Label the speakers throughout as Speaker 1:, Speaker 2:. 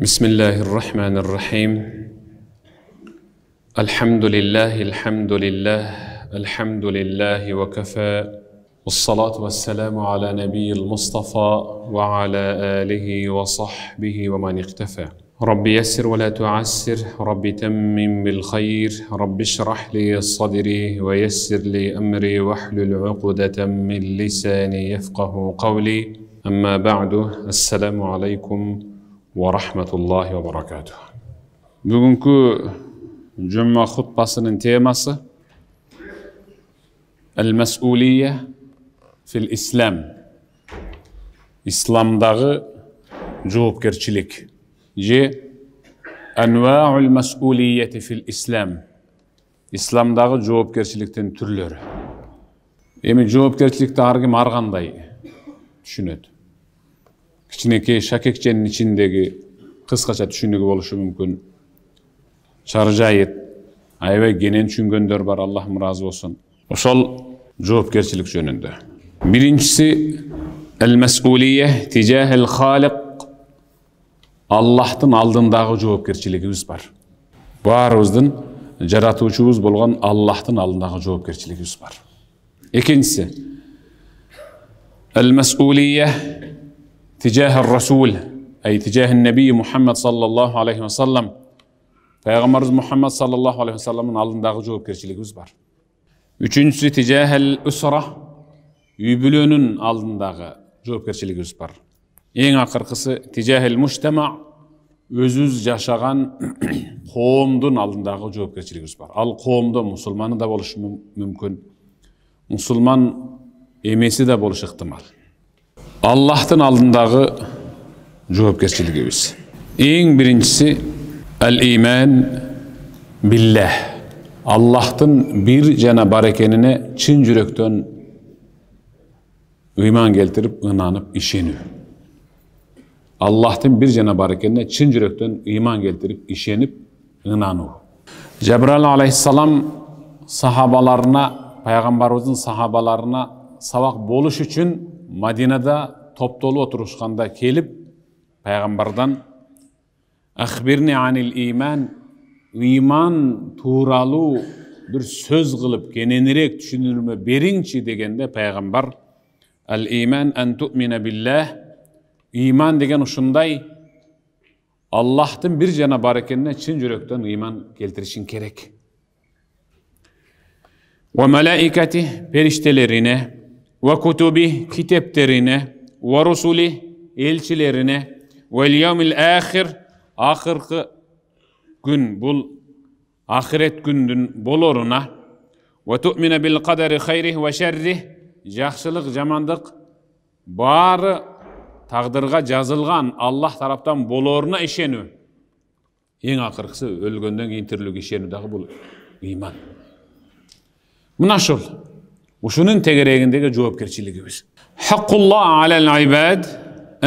Speaker 1: بسم الله الرحمن الرحيم الحمد لله الحمد لله الحمد لله وكفى والصلاة والسلام على نبي المصطفى وعلى آله وصحبه ومن اختفى رب يسر ولا تعسر رب تمم بالخير رب اشرح لي صدري ويسر لي أمري واحلل عقدة من لساني يفقه قولي أما بعد السلام عليكم va rahmatullohi va barakatuh bugungi juma xutbasining temasi al masuliya fil islam islomdagi javobgarchilik je anvaul masuliyati fil islam islomdagi javobgarchilikning turlari эми жоопкерчиликти ар ким ар кандай түшүнөт кичинекей шакекченин ичиндеги кыскача түшүнүгү болушу мүмкүн шаржайыт аябай кенен түшүнгөндөр бар аллахым ыраазы болсун ошол жоопкерчилик жөнүндө биринчиси әл тижахил халик аллахтын алдындагы жоопкерчилигибиз бар баарыбыздын жаратуучубуз болгон аллахтын алдындағы жоопкерчилигибиз бар экинчиси әл تجاه الرسول أي تجاه النبي محمد صلى الله عليه وسلم пайғамбарымыз мұхаммад саллаллаху алейхи вассаламның алдындагы жауапкершілігіміз бар үшіншісі тижахл үсра үй бүлөнүн алдындагы жауапкершілігіміз бар ең ақырқысы тижахл муштама өзіміз жашаған қоғамдың алдындағы жауапкершілігіміз бар ал қоғамда мұсылманы да болушы мүмкін мұсылман емесі де болушы ықтимал Allah'tың алдындағы жауапкершілігіміз ең біріншісі әл иман биллах аллахтың бір және бар екеніне шын жүректен иман келтіріп ынанып ішену аллахтың бір және бар екеніне шын жүректен иман келтіріп ішеніп ынану жәбірәл алейхисалам сахабаларына пайғамбарымыздың сахабаларына сабақ болыш үшін мадинада топтолуп отурушканда келип пайгамбардан ахбирни анил иман ыйман тууралуу бир сөз кылып кененирээк түшүнүрмө бериңчи дегенде пайгамбар ал иман ан тумина биллах ыйман деген ушундай аллахтын бир жана бар экенине чын жүрөктөн ыйман келтиришиң керек ve melaikati periştelerine ve kutubi kiteplerine уа русулих елшілеріне уәлияумил әхір ақырқы күн бұл ақырет күндің болорына уәтумина бил қадари хайрих уә жақсылық жамандық бары тағдырға жазылған аллах тараптан болорына ішену ең ақырғысы өлгөндөн кийин тирилүүгө ишену дагы бул ыйман мына ушул ушунун тегерегиндеги жоопкерчилигибиз حق الله على العباد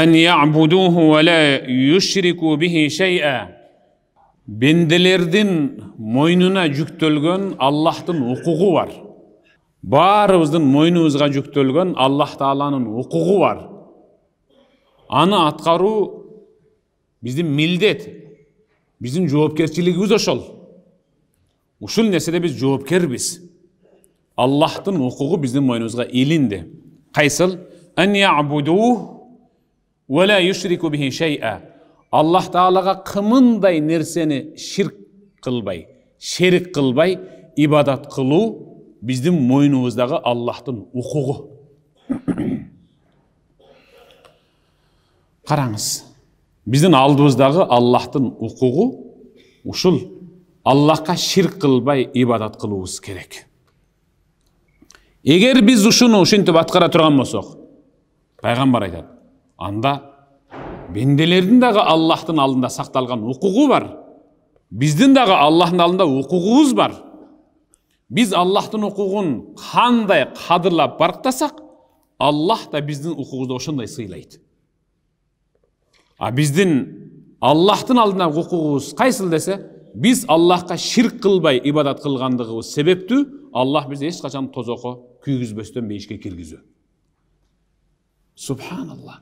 Speaker 1: أن يعبدوه ولا يشركوا به شيئا пенделердин мойнуна жүктөлгөн аллахтын укугу бар баарыбыздын мойнубузга жүктөлгөн аллах тааланын укугу бар аны аткаруу биздин милдет биздин жоопкерчилигибиз ошол ушул нерседе биз жоопкербиз аллахтын укугу биздин мойнубузга илинди кайсыл يعبدوه ولا يشرك به شيئا аллах тағалаға қымындай нәрсені ширк қылбай шерік қылбай ибадат қылу біздің мойнымыздағы аллахтың құқығы қараңыз біздің алдымыздағы аллахтың құқығы ұшыл аллахқа ширк қылбай ибадат қылуымыз керек егер біз ұшыны ушинтип аткара тұрған болсок пайғамбар айтады анда бенделердің дағы аллахтың алдында сақталған құқығы бар біздің дағы аллахтың алдында құқығымыз бар біз аллахтың құқығын қандай қадырлап барықтасақ аллах та біздің құқығымызды ошондай сыйлайды а біздің аллахтың алдында құқығымыз қайсыл десе біз аллахқа ширк қылбай ибадат қылғандығымыз себепті аллах бізді ешқашан тозоққа күйгізбестен бейішке келгізеді Subhanallah.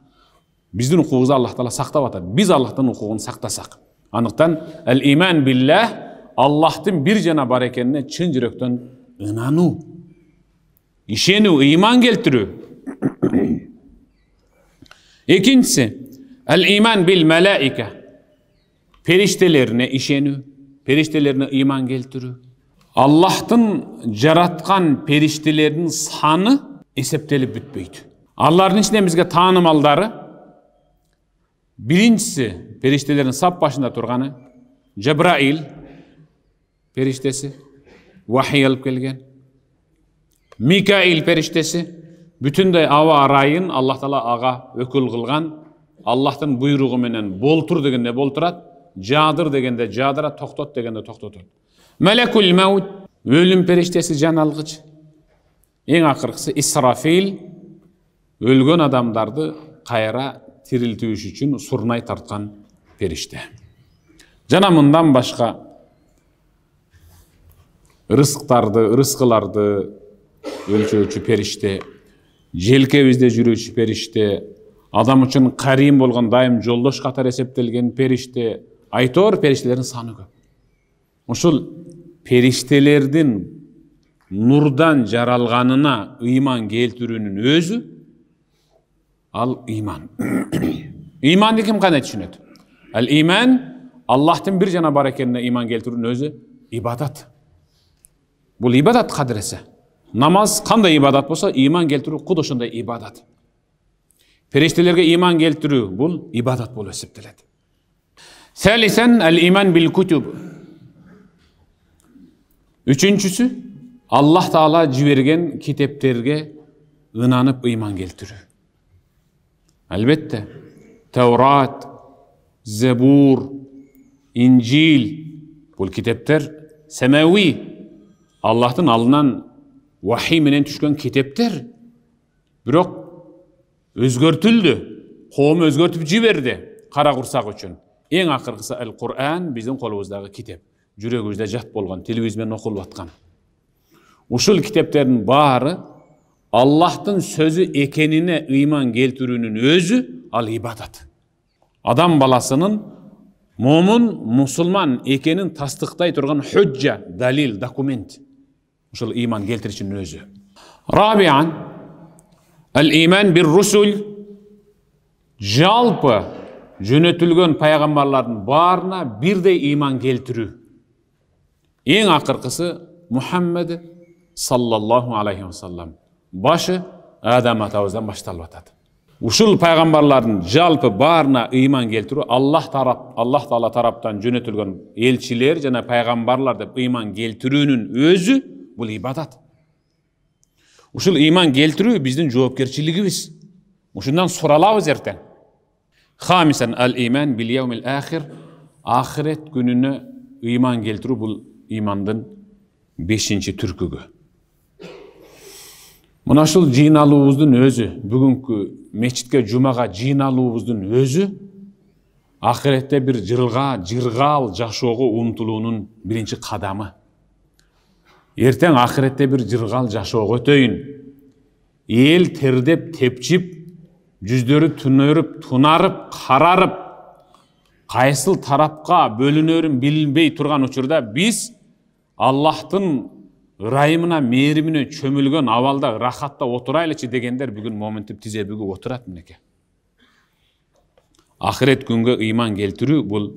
Speaker 1: Біздің құқығымызды аллах тағала сақтап жатыр біз аллахтың құқығын сақтасақ анықтан әл иман биллах аллахтың бір жана бар екеніне шын жүректен ынану ишену иман келтіру екіншісі әл иман бил мәләика періштелеріне ишену періштелеріне иман келтіру аллахтың жаратқан періштелердің саны есептеліп бүтпейді аралардың ішінде бізге танымалдары биринчиси периштелердин сап башында турганы жабраил периштеси вахий алып келген микаил периштеси бүтүндөй аба ырайын аллах таала ага өкүл кылган аллахтын буйругу менен болтур дегенде болтурат жадыр дегенде жадыра токтот дегенде токтотот мәлекул мәут өлүм периштеси жан алгыч эң акыркысы исрафил өлген адамдарды қайра тирилтүүш үчүн сурнай тартқан периште жана мындан башка рызктарды рызкыларды өлчөөчү периште желкебизде жүрүүчү периште адам үчүн карим болгон дайым жолдош катары эсептелген периште айтор периштелердин саны көп ушул периштелердин нурдан жаралганына ыйман келтирүүнүн өзү ал иман иманды кім қандай түсінеді әл иман аллахтың бір жана бар екеніне иман келтірудің өзі ибадат бұл ибадат қадірісі намаз қандай ибадат болса иман келтіру құдды ошондай ибадат періштелерге иман келтіру бұл ибадат болып есептеледі сәлисән әл иман бил кутуб үшіншісі аллах тағала жіберген китептерге ынанып иман келтіру Әлбетті, тәурат Зебур, инжил бұл кітаптар сәмәуи аллахтың алдынан вахи менен түшкен китептер бирок өзгөртүлдү коом өзгөртүп жиберди кара курсак үчүн эң акыркысы ал куран биздин колубуздагы китеп жүрөгүбүздө жат болгон тилибиз менен окулуп аткан ушул китептердин баары Allah'tın sözü ekenine iman geltürünün özü al ibadat. Adam balasının mumun, musulman ekenin tasdıktay turgan hücce, dalil, dokument. Şul iman geltirişinin özü. Rabian, el iman bir rusul, жалпы жөнөтүлгөн пайгамбарлардын баарына бирдей иман келтирүү эң Muhammed, sallallahu aleyhi ve вассалам башы адам атабыздан башталып жатады ушул пайгамбарлардын жалпы баарына ыйман келтирүү аллах тарап аллах таала тараптан жөнөтүлгөн элчилер жана пайгамбарлар деп ыйман келтирүүнүн өзү бул ибадат ушул ыйман келтирүү биздин жоопкерчилигибиз ушундан суралабыз эртең хамисан ал иман бил ахир ахирет күнүнө ыйман келтирүү бул ыймандын бешинчи түркүгү мына ушул жыйналуубуздун өзү бүгүнкү мечитке жумага жыйналуубуздун өзү акыретте бир жырғал жыргаал жашоого умтулуунун биринчи кадамы эртең акыретте бир жыргаал жашоого өтөйүн эл тердеп тепчип жүздөрү түнөрүп тунарып карарып кайсыл тарапка бөлүнөрүн білінбей турган учурда биз аллахтын ырайымына мейіріміне чөмілген авалда рахатта отырайлычы дегендер бүгін моментіп тізе бүгі отырады мінекей ақырет күнгі иман келтіру бұл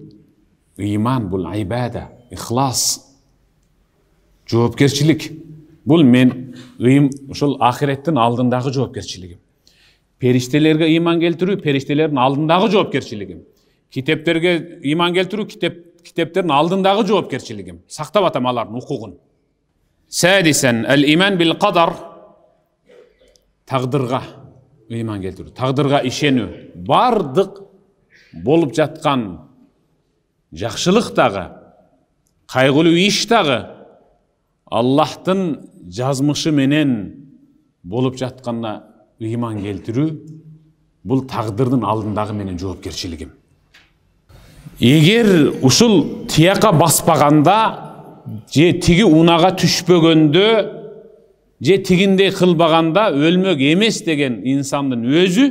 Speaker 1: иман бұл айбада ихлас жоопкерчилик бұл мен ұйым ушул ахиреттің алдындағы жоопкерчилигим периштелерге иман келтіру периштелердің алдындағы жоопкерчилигим китептерге иман келтіру китеп китептердин алдындағы жоопкерчилигим сактап атам алардын укугун سادسا әл иман бил қадар тағдырға иман келтіру тағдырға ішену бардық болып жатқан жақшылықтағы қайғылы іштағы аллахтың жазмышы менен болып жатқанына иман келтіру бұл тағдырдың алдындағы менің жауапкершілігім егер ұшыл тияқа баспағанда же тиги унаға түшпөгөндө же тигиндей кылбаганда өлмөк эмес деген инсандын өзү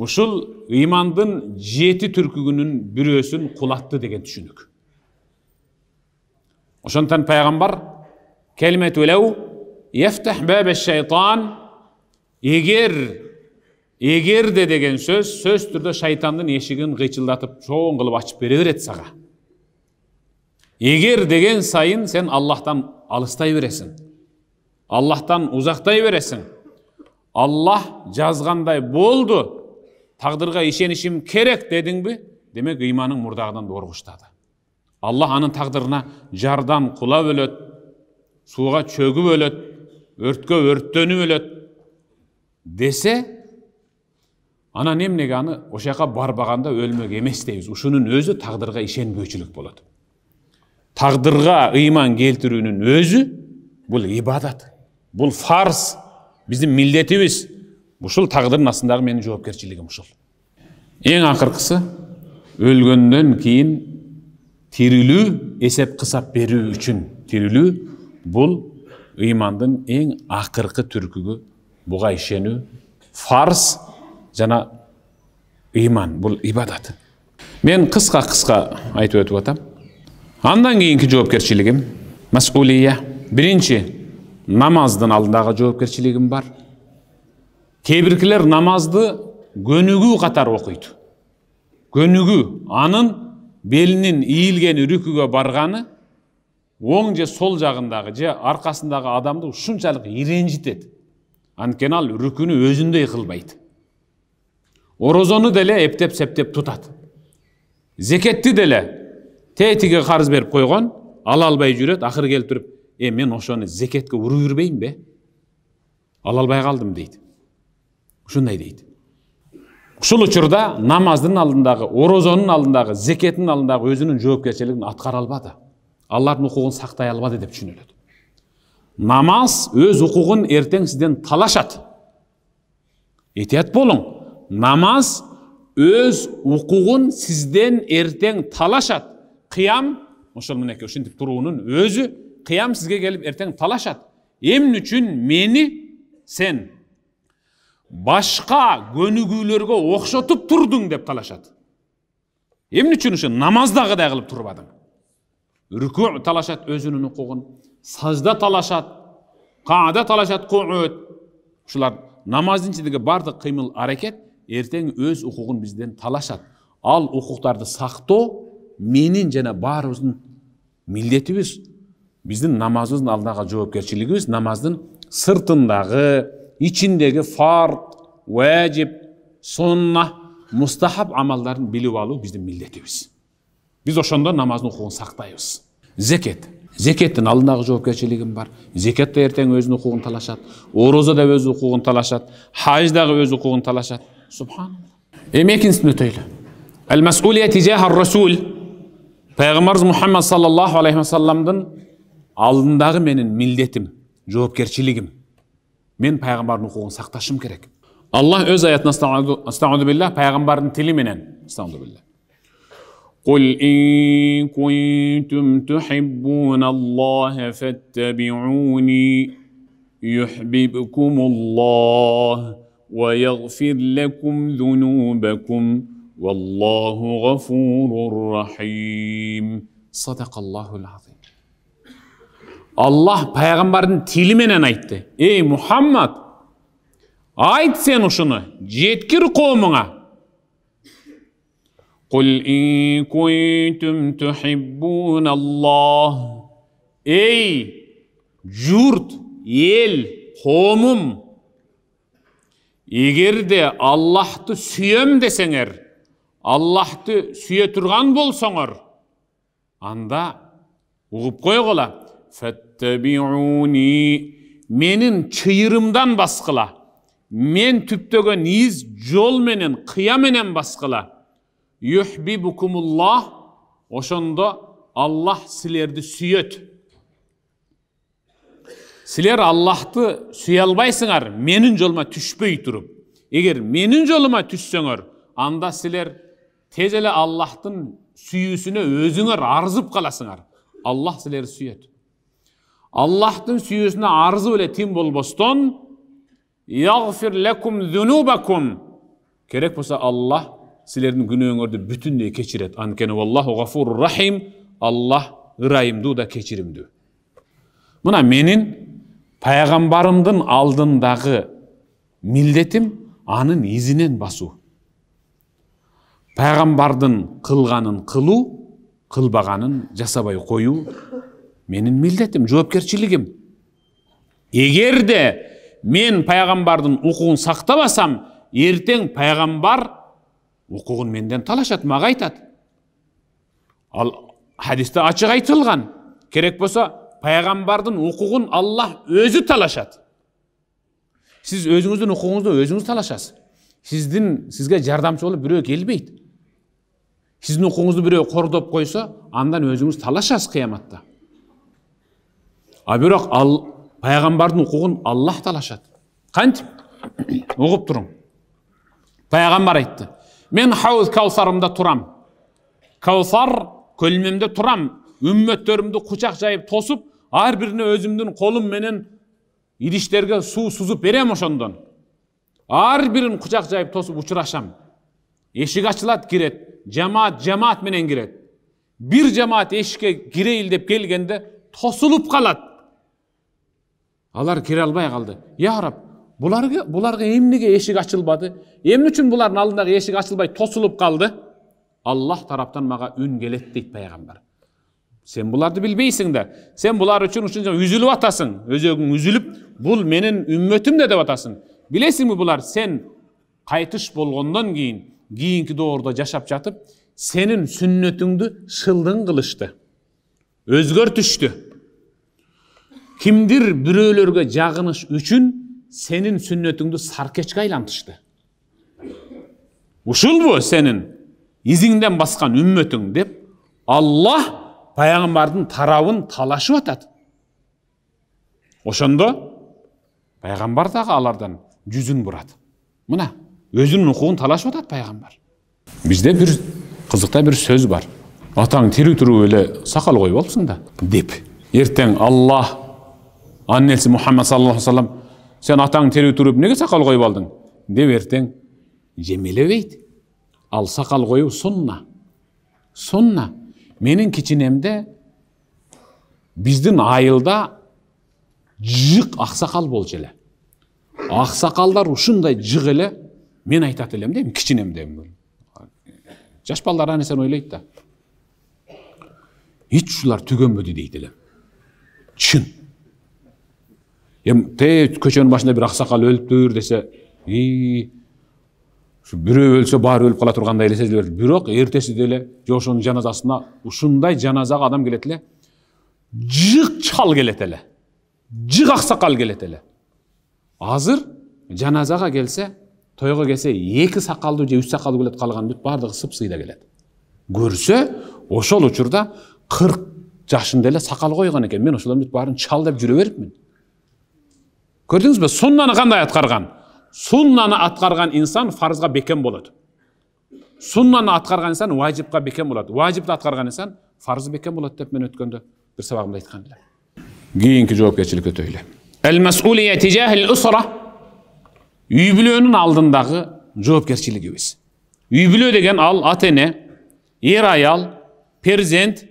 Speaker 1: ушул ыймандын жети түркүгүнүн бирөөсүн құлатты деген түшүнүк ошондуктан пайгамбар шайтан эгер эгерде деген сөз сөзсүз түрдө шайтандын эшигин кыйчылдатып чоң кылып ачып бере берет сага егер деген сайын сен аллахтан алыстай бересің аллахтан ұзақтай бересің аллах жазғандай болды тағдырға ишенішім керек дедің бе демек иманың мұрдағынан орғыштады аллах аның тағдырына жардан құлап өледі суға чөгіп өледі өртке өрттеніп өледі десе ана немнеге аны ошаққа барбағанда өлмек емес дейбіз ушунун өзі тағдырға ишенбеушілік болады тағдырға иман келтіруінің өзі бұл ибадат бұл фарс, біздің милдетіміз бұшыл тағдырдың астындағы менің жауапкершілігім ұшыл ең ақырқысы өлгеннен кейін тірілу есеп қысап беру үшін тірілу бұл имандың ең ақырқы түркігі бұға ішену фарз жана иман бұл ибадат мен қысқа қысқа айтып өтіп атам андан кийинки жоопкерчилигим масулия биринчи намаздын алдындагы жоопкерчилигим бар кээ намазды көнүгүү қатар окуйт көнүгүү анын белинин иілген үрүкүгө барганы оң же сол жағындағы же арқасындағы адамды ушунчалык иренжитет анткени ал үрүкүнү өзүндөй кылбайт орозону деле эптеп септеп тутат зекетти деле тетиге қарыз беріп қойған ала албай жүреді ақыры келіп тұрып е мен ошоны зекетке ұры жүрбеймін бе ала албай қалдым дейді ушундай дейді ушул учурда намаздын алдындагы орозонун алдындагы зекеттин алдындагы өзүнүн жоопкерчилигин аткара албады аллардын укугун сактай албады деп түшүнүлөт намаз өз укугун эртең сизден талашат этият болуң намаз өз укугун сизден эртең талашат қиям ошол мынакей ушинтип туруунун өзү кыям сизге келип эртең талашат эмне үчүн мени сен башка көнүгүүлөргө окшотуп турдуң деп талашат эмне үчүн ушу намаздагыдай кылып турбадың рүкү талашат өзүнүн укугун сажда талашат каада талашат куут ушулар намаздын ичиндеги баардык кыймыл аракет эртең өз укугун бизден талашат ал укуктарды сактоо менин жана баарыбыздын милдетибиз биздин намазыбыздын алдындагы жоопкерчилигибиз намаздын сыртындагы ичиндеги фард уажип сунна мустахаб амалдарын билип алуу биздин милдетибиз биз ошондо намаздын укугун сактайбыз зекет зекеттин алдындагы жоопкерчилигим бар зекет да эртең өзүнүн укугун талашат ороза да өз укугун талашат хаж дагы өз укугун талашат субханалла эми экинчисин өтөйлү payg'ambarimiz muhammad sollallohu alayhi vasallamdan oldindagi mening milletim, javobgarchiligim men payg'ambarni huquqini saqlashim gerek. Allah o'z oyatini astaudu billah payg'ambarni tili bilan astaudu billah قل إن كنتم تحبون الله فاتبعوني يحببكم الله ويغفر لكم ذنوبكم والله غفور рахим صدق الله العظيم аллах пайғамбардың тіліменен айтты ей мұхаммад айт сен ұшыны жеткір қауымыңа Ей, жұрт ел қомым егер де аллахты сүйем десеңер аллахты сүйе турган болсоңор анда угуп койгула менин чыйырымдан баскыла мен түптөгөн из жол менен кыя менен баскыла юхбибукумуллах ошондо аллах силерди сүйөт силер аллахты сүйө албайсыңар менин жолума түшпөй туруп эгер менин жолума түшсөңөр анда силер Tez ele Allah'tın suyusuna özüne arzıp kalasınlar. Allah sizleri suyet. Allah'tın suyusuna arzı ile tim bolboston yagfir lekum zunubakum. Gerek olsa Allah silerin günüğünü bütünlüğü keçiret. Ankene vallahu gafurur rahim. Allah ırayımdı da keçirimdi. Buna menin peygamberimden aldındağı milletim anın izinin basu. пайғамбардың қылғанын қылу қылбағанын жасабай қою менің милдетім жауапкершілігім егер де мен пайғамбардың оқуын сақтамасам ертең пайғамбар оқуын менден талашады маған айтады ал хадисте ашық айтылған керек болса пайғамбардың оқуын аллах өзі талашады сіз өзіңіздің оқуыңызды өзіңіз талашасыз сіздің сізге жардамшы болып біреу келмейді сіздің оқуыңызды біреу қордоп қойса андан өзіңіз талашасыз қияматта а бірақ ал пайғамбардың оқуын аллах талашады қантип ұғып тұрың пайғамбар айтты мен хауз кәусарымда тұрам кәусар көлмемде тұрам үмметтерімді құшақ жайып тосып әрбіріне өзімдің қолымменен идиштерге су сузып беремін ошондон ар бирин кучак жайып тосуп учурашам eshik ochiladi kiradi жамаат жамаат менен кирет бир жамаат эшикке кірейіл деп келгенде тосулуп калат алар кире албай калды я Араб, буларга буларга эмнеге эшик ачылбады эмне үчүн булардын алдындагы эшик ачылбай тосулуп калды аллах тараптан мага үн келет дейт пайгамбар сен буларды билбейсиң да сен булар үчүн үзүлүп атасың өзөгүң үзүлүп бул менин үмметім де деп атасың билесиңби булар сен кайтыш болгондон кейін кийинки доордо жашап жатып сенин сүннөтүңдү шылдың кылышты өзгөртүштү кимдир бирөөлөргө жагыныш үчүн сенин сүннөтүңдү саркечке айлантышты ушулбу сенин изиңден баскан үммөтүң деп Алла пайгамбардын тарабын талашып атат ошондо пайгамбар дагы алардан жүзүн бурат мына өзінің ұқуын талашып жатады пайғамбар бізде бір қызықта бір сөз бар атаң тері тұру өле сақал қойып алыпсың да деп ертең аллах анын елшісі мұхаммад саллаллаху сен атаң тері тұрып неге сақал қойып алдың деп ертең жемелебейді ал сақал қою сунна сунна менің кичинемде біздің айылда жық ақсақал болчу эле ақсақалдар ушундай жық эле мен айтады элем да эми кичинемде эми жаш балдар ар нерсени ойлойт да эч ушулар түгөнбөдү дейт элем чын эми тээ көчөнүн башында бир аксакал өлүптүр десе и ушу бирөө өлсө баары өлүп кала тургандай эле сезиле бирок эртеси деле же ошонун жаназасына ушундай жаназага адам келет эле жык чал келет эле жык аксакал келет эле азыр жаназага келсе тойға келсе екі сақалды же үш сақалды келеді қалған бүт барлығы сып сыйда келеді көрсе ошол учурда қырық жашында эле сакал койгон экен мен ошолордун бүт баарын чал деп жүрө берипмин көрдүңүзбү суннаны кандай аткарган суннаны аткарган инсан фарзга бекем болот суннаны аткарган инсан важипка бекем болот важипти аткарган инсан фарз бекем болот деп мен өткөндө бир сабагымда айткан элем кийинки жоопкерчиликке өтөлү үй бүлөнүн алдындагы жоопкерчилигибиз үй бүлө деген ал ата эне эр аял перзент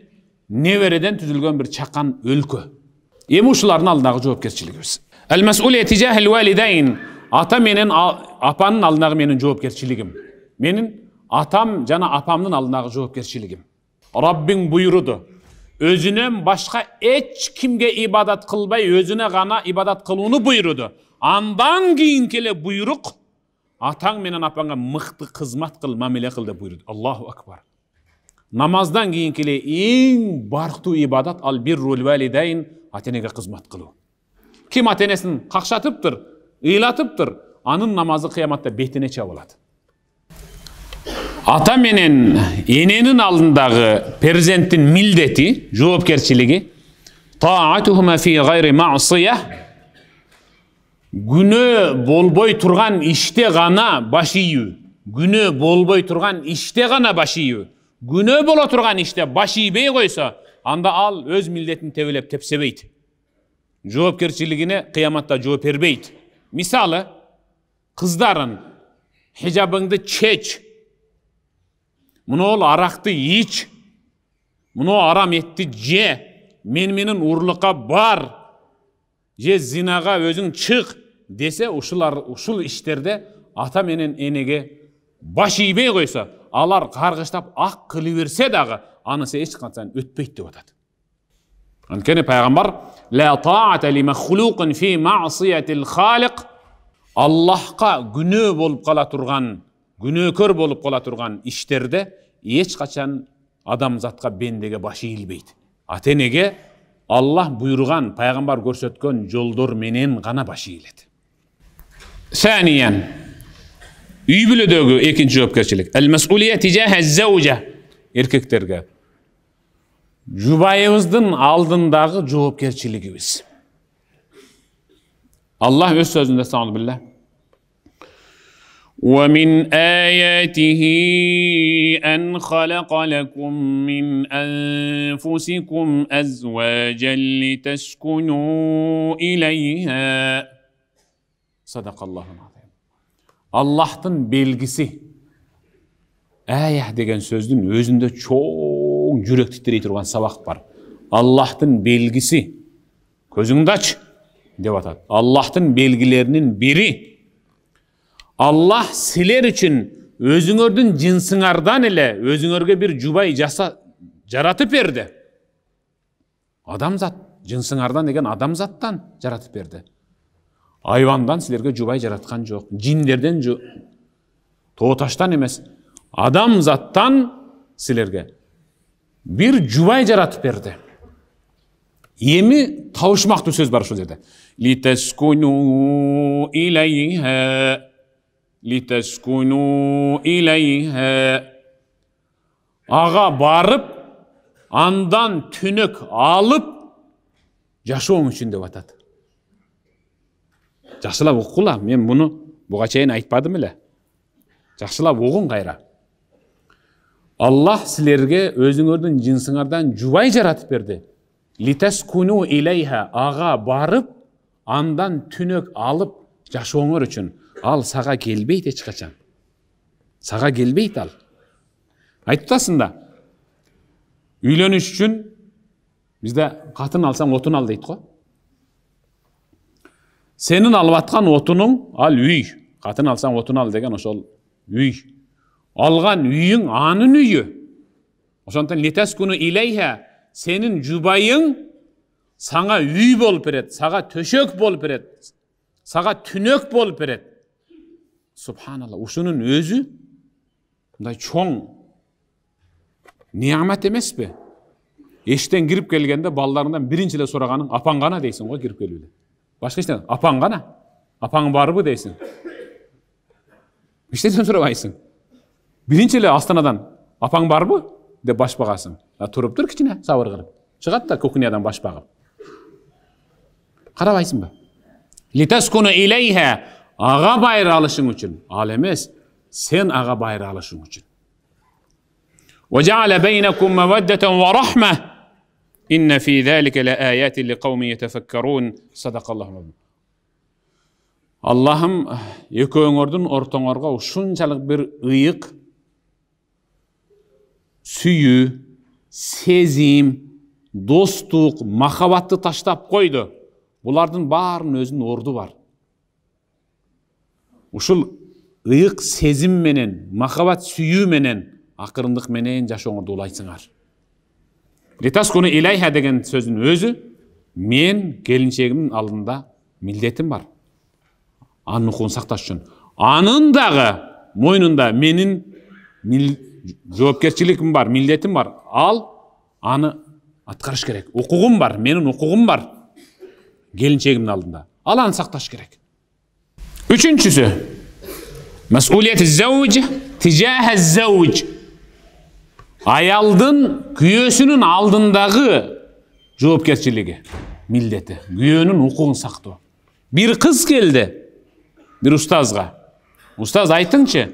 Speaker 1: небереден түзүлгөн бир чакан өлкө эми ушулардын алдындагы жоопкерчилигибиз ата менен апанын алдындагы менин жоопкерчилигим менин атам жана апамдын алдындагы жоопкерчилигим раббиң буйруду өзүнөн башка эч кимге ибадат кылбай өзүнө гана ибадат кылууну буйруду андан кейін келе бұйрық атаң менен апаңа мықты қызмат қыл мамиле қыл деп бұйырды аллаху акбар намаздан кейін келе ең барқыту ибадат ал бир валидайн ата енеге қызмат қылу кім ата енесін қақшатып тұр ыйлатып тұр аның намазы қияматта бетіне чабылады ата менен эненин алдындағы перзенттин милдети жоопкерчилиги Гүні болбой тұрған іште ғана баш ийүү Гүні болбой тұрған іште ғана баш ийүү Гүні бола тұрған іште баш ийбей қойса анда ал өз милдетін тебелеп тепсебейді керчілігіне қияматта жооп бербейт Мисалы, қыздарын хижабыңды чеч ол арақты ич, мұны арам етті же менің ұрлыққа бар же зинаға өзің шық десе ушулар ушул иштерде ата менен енеге баш ийбей койсо алар қарғыштап ақ кыла берсе дағы анысы эч качан өтпөйт деп атат анткени пайгамбар аллахка күнөө болуп кала турган күнөөкөр болуп кала турган иштерде эч качан адамзатка бендеге баш ийилбейт ата енеге аллах буйруган пайғамбар көрсөткөн жолдор менен гана баш ийилет сәниян үй бүлөдөгү экинчи жоопкерчилик эркектерге жубайыбыздын алдындагы жоопкерчилигибиз аллах өз сөзүндө ومن اياته ان خلق لكم من انفسكم ازواجا لتسكنوا اليها sadakallahu azim Allah'tın belgisi ayah деген сөздің өзінде чоң жүрек титірей тұрған сабақ бар аллахтың белгісі көзіңді ач деп атады аллахтың белгілерінің biri аллах силер үшін өзүңөрдүн жынсыңардан эле өзүңөргө бір жубай жаса жаратып берді адамзат жынсыңардан деген адамзаттан жаратып берді айвандан силерге жубай жараткан жоқ жиндерден жо... тоо таштан эмес адамзаттан силерге бір жубай жаратып берди эми табышмак сөз бар ушул жерде لِتَسْكُنُوا барып, аға барып алып, tünük алып жашооң үчүн деп атады. жакшылап уккула мен муну буга айтпадым эле жакшылап оғын қайра. аллах сілерге өзүңөрдүн жынсыңардан жубай жаратып берді. литаскуну илейха аға барып андан түнөк алып жашооңор үчүн ал саға келбейді ешқашан саға келбейді ал айтып тұрасың да үйленіш үшін бізде қатын алсаң отын ал дейді ғой сенің алып жатқан отының ал үй қатын алсаң отын ал деген ошол үй алған үйің анын үйі ошондықтан күні илейха сенің жубайың саңа үй болып берет саға төшөк болып берет саға түнөк болып берет осының өзі мындай чоң cho'ng емес пе eshiktен кіріп келгенде балаларыңнан бірінші эле сұрағаның апаң қана дейсің ғой кіріп келуде эле башка апаң қана апаң барбы дейсің эчтечени сурабайсың биринчи эле астанадан апаң барбы деп баш багасың туруп тур кичине сабыр кылып чыгат да кухнядан баш багып карабайсыңбы ağa bayrağı alışın için. Alemez. Sen ağa bayrağı alışın için. وَجَعَلَ بَيْنَكُمْ مَوَدَّةً وَرَحْمَةً اِنَّ ف۪ي ذَٰلِكَ لَآيَاتٍ لِقَوْمٍ يَتَفَكَّرُونَ Sadakallahu mevzu. Allah'ım eköyüңөрдүн ортоңорго ушунчалык бир ыйык сүйүү, сезим, достук, махабатты таштап койду. Булардын баарынын өзүнүн орду бар. ушул ыйык сезим менен махабат сүйүү менен акырындык менен жашооңорду улайсыңар литаскуну илайха деген сөздүн өзү мен келинчегимдин алдында милдетим бар анын укугун сакташ үчүн анын дагы мойнунда менин жоопкерчилигим бар милдетим бар ал аны аткарыш керек укугум бар менин укугум бар келинчегимдин алдында ал аны сакташ керек Üçüncüsü mesuliyeti zevc ticahe zevc ayaldın güyesinin aldındağı cevapkerçiliği milleti. Güyenin hukukun saktı. Bir kız geldi bir ustazga. Ustaz aytın ki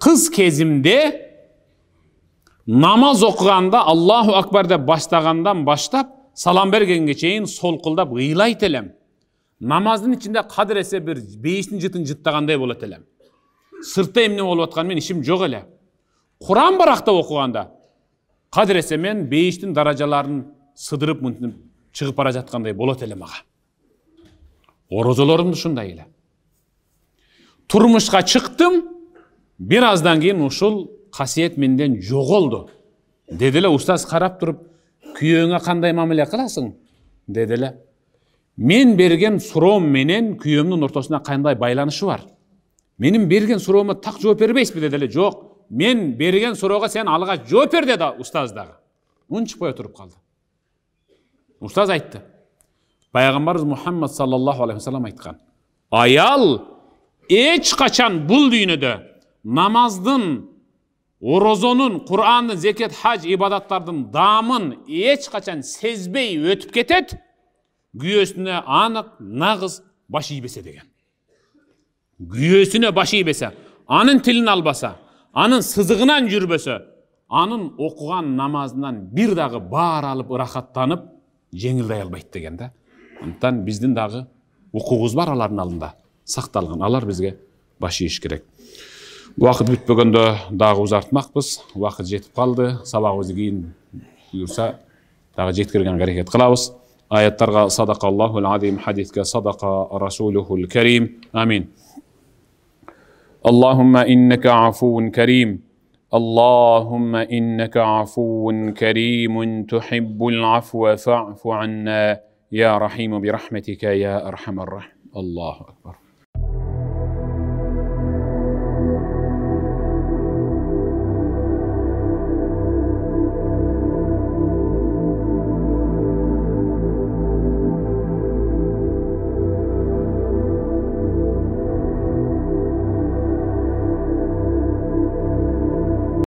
Speaker 1: kız kezimde namaz okuganda Allahu Akbar'da de baştagandan başlap salam bergen geçeyin sol kıldap gıyla telem намаздың ішінде қадір есе бір бейіштің жытын жыттағандай болады әлі сыртта емне болып жатқанымен ішім жоқ әлі құран барақта оқығанда қадір есе мен бейіштің даражаларын сыдырып шығып бара жатқандай болады әлі маған орозолорым ушундай эле турмушка чыктым бир аздан кейін ушул қасиет менден жоголду деди эле устаз карап туруп күйөөңө кандай мамиле кыласың деди мен берген сұрауым менен күйеуімнің ортасында қандай байланышы бар менің берген сұрауыма так жооп бербейсизби деді эле жок мен берген суроого сен алға жооп бер деди устаз дагы үн шықпай отуруп калды устаз айтты пайгамбарыбыз мухаммад саллаллаху алейхи вассалам айткан аял эч качан бул дүйнөдө намаздын орозонун курандын зекет хаж ибадаттардын дамын эч качан сезбей өтүп кетет күйесіне анық нағыз баш ийбесе деген күйесіне баш ийбесе анын тілін албаса анын сызығынан жүрбесе, анын оқыған намазынан бір дағы бар алып ырахаттанып жеңилдей албайт деген да дағы биздин дагы бар алардын алдында сақталған алар бізге баш ийиш керек убакыт бүтпөгөндө дағы узартмакпыз убакыт жетип калды сабагыбызды кийин буюрса дағы жеткірген аракет кылабыз آية ترغى صدق الله العظيم حديثك صدق رسوله الكريم آمين اللهم إنك عفو كريم اللهم إنك عفو كريم تحب العفو فاعف عنا يا رحيم برحمتك يا أرحم الرحم الله أكبر